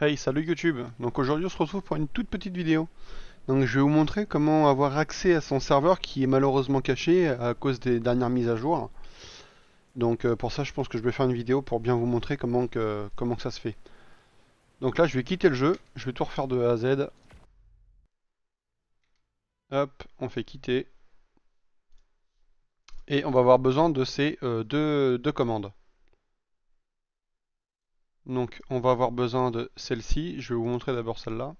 Hey, salut YouTube Donc aujourd'hui on se retrouve pour une toute petite vidéo. Donc je vais vous montrer comment avoir accès à son serveur qui est malheureusement caché à cause des dernières mises à jour. Donc euh, pour ça je pense que je vais faire une vidéo pour bien vous montrer comment que, comment ça se fait. Donc là je vais quitter le jeu, je vais tout refaire de A à Z. Hop, on fait quitter. Et on va avoir besoin de ces euh, deux commandes. Donc on va avoir besoin de celle-ci, je vais vous montrer d'abord celle-là.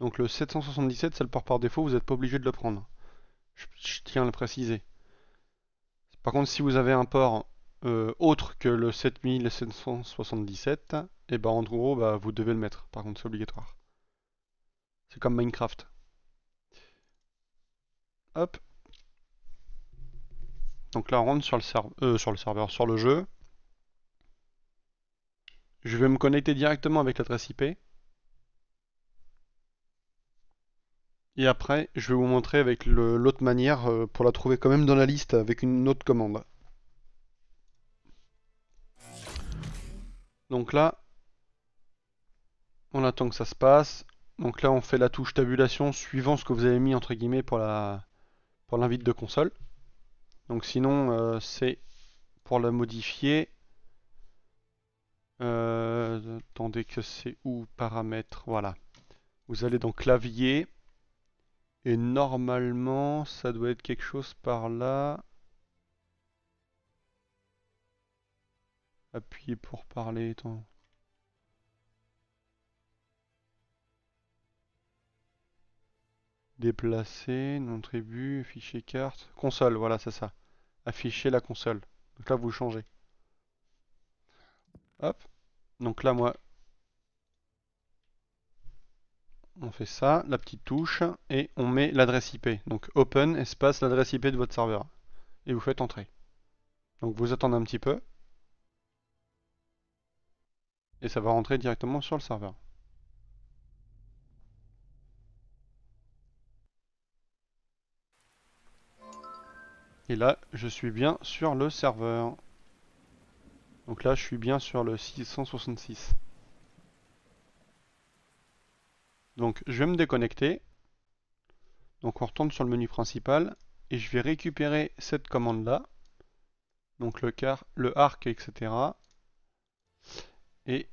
Donc le 777, le port par défaut, vous n'êtes pas obligé de le prendre. Je, tiens à le préciser. Par contre, si vous avez un port euh, autre que le 7777, et eh ben en gros, bah, vous devez le mettre. Par contre, c'est obligatoire. C'est comme Minecraft. Hop. Donc là, on rentre sur le, euh, sur le serveur, sur le jeu. Je vais me connecter directement avec l'adresse IP. Et après, je vais vous montrer avec l'autre manière euh, pour la trouver quand même dans la liste avec une autre commande. Donc là, on attend que ça se passe. Donc là, on fait la touche tabulation suivant ce que vous avez mis entre guillemets pour la pour l'invite de console. Donc sinon, euh, c'est pour la modifier. Euh, attendez que c'est où Paramètres, voilà. Vous allez dans clavier. Et normalement, ça doit être quelque chose par là. Appuyez pour parler, ton Déplacer, non tribu, fichier carte, console, voilà, c'est ça. Afficher la console. Donc là, vous changez. Hop. Donc là, moi, on fait ça, la petite touche, et on met l'adresse IP. Donc open, espace, l'adresse IP de votre serveur. Et vous faites entrer. Donc vous attendez un petit peu. Et ça va rentrer directement sur le serveur. Et là, je suis bien sur le serveur. Donc là, je suis bien sur le 666. Donc je vais me déconnecter. Donc on retourne sur le menu principal et je vais récupérer cette commande là. Donc le, car, le arc, etc. Et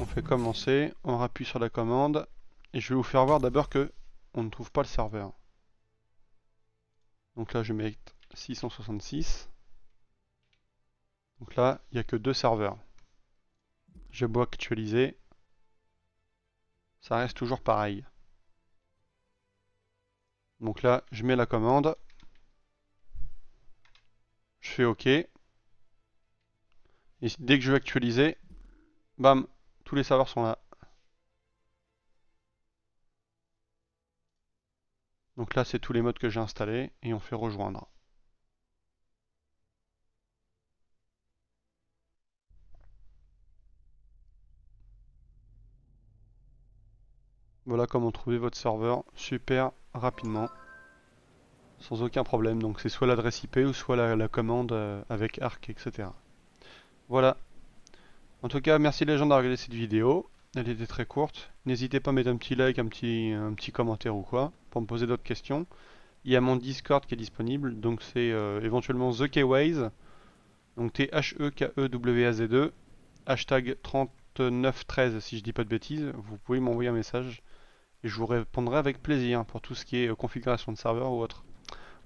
on fait commencer, on rappuie sur la commande. Et je vais vous faire voir d'abord que on ne trouve pas le serveur. Donc là je mets 666. Donc là, il n'y a que deux serveurs. Je bois actualiser, ça reste toujours pareil. Donc là, je mets la commande. Je fais OK. Et dès que je vais actualiser, bam, tous les serveurs sont là. Donc là, c'est tous les modes que j'ai installés et on fait rejoindre. Voilà comment trouver votre serveur super rapidement. Sans aucun problème. Donc c'est soit l'adresse IP ou soit la, commande euh, avec ARC, etc. Voilà. En tout cas, merci les gens d'avoir regardé cette vidéo. Elle était très courte. N'hésitez pas à mettre un petit like, un petit, un petit commentaire ou quoi, pour me poser d'autres questions. Il y a mon Discord qui est disponible, donc c'est euh, éventuellement The Donc t h e k e w a z 2, e. hashtag 3913 si je dis pas de bêtises. Vous pouvez m'envoyer un message. Et je vous répondrai avec plaisir pour tout ce qui est euh, configuration de serveur ou autre.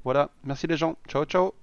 Voilà, merci les gens, ciao ciao